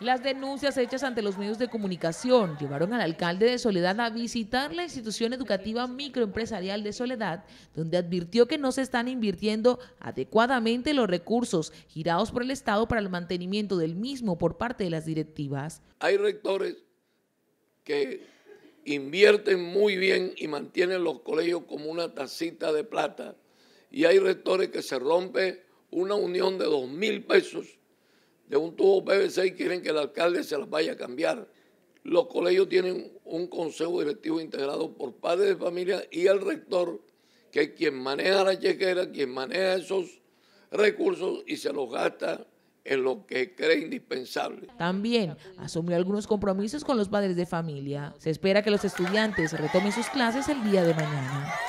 Las denuncias hechas ante los medios de comunicación llevaron al alcalde de Soledad a visitar la institución educativa microempresarial de Soledad, donde advirtió que no se están invirtiendo adecuadamente los recursos girados por el Estado para el mantenimiento del mismo por parte de las directivas. Hay rectores que invierten muy bien y mantienen los colegios como una tacita de plata, y hay rectores que se rompe una unión de dos mil pesos de un tubo PVC y quieren que el alcalde se las vaya a cambiar. Los colegios tienen un consejo directivo integrado por padres de familia y el rector, que es quien maneja la chequera, quien maneja esos recursos y se los gasta en lo que cree indispensable. También asumió algunos compromisos con los padres de familia. Se espera que los estudiantes retomen sus clases el día de mañana.